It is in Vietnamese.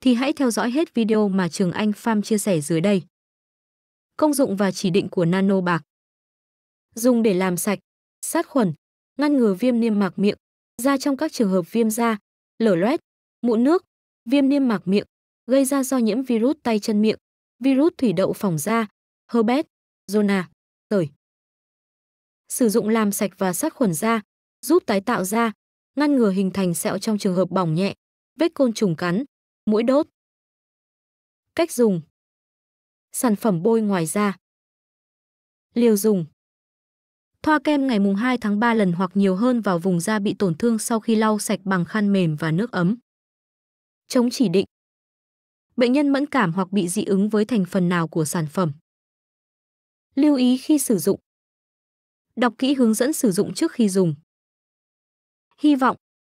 thì hãy theo dõi hết video mà Trường Anh pham chia sẻ dưới đây. Công dụng và chỉ định của nano bạc Dùng để làm sạch, sát khuẩn, ngăn ngừa viêm niêm mạc miệng, da trong các trường hợp viêm da, lở loét, mụn nước, viêm niêm mạc miệng, gây ra do nhiễm virus tay chân miệng, virus thủy đậu phòng da, herpes, zona, tởi. Sử dụng làm sạch và sát khuẩn da, giúp tái tạo da, ngăn ngừa hình thành sẹo trong trường hợp bỏng nhẹ, vết côn trùng cắn, mũi đốt. Cách dùng Sản phẩm bôi ngoài da Liều dùng Thoa kem ngày mùng 2 tháng 3 lần hoặc nhiều hơn vào vùng da bị tổn thương sau khi lau sạch bằng khăn mềm và nước ấm. Chống chỉ định Bệnh nhân mẫn cảm hoặc bị dị ứng với thành phần nào của sản phẩm. Lưu ý khi sử dụng Đọc kỹ hướng dẫn sử dụng trước khi dùng. Hy vọng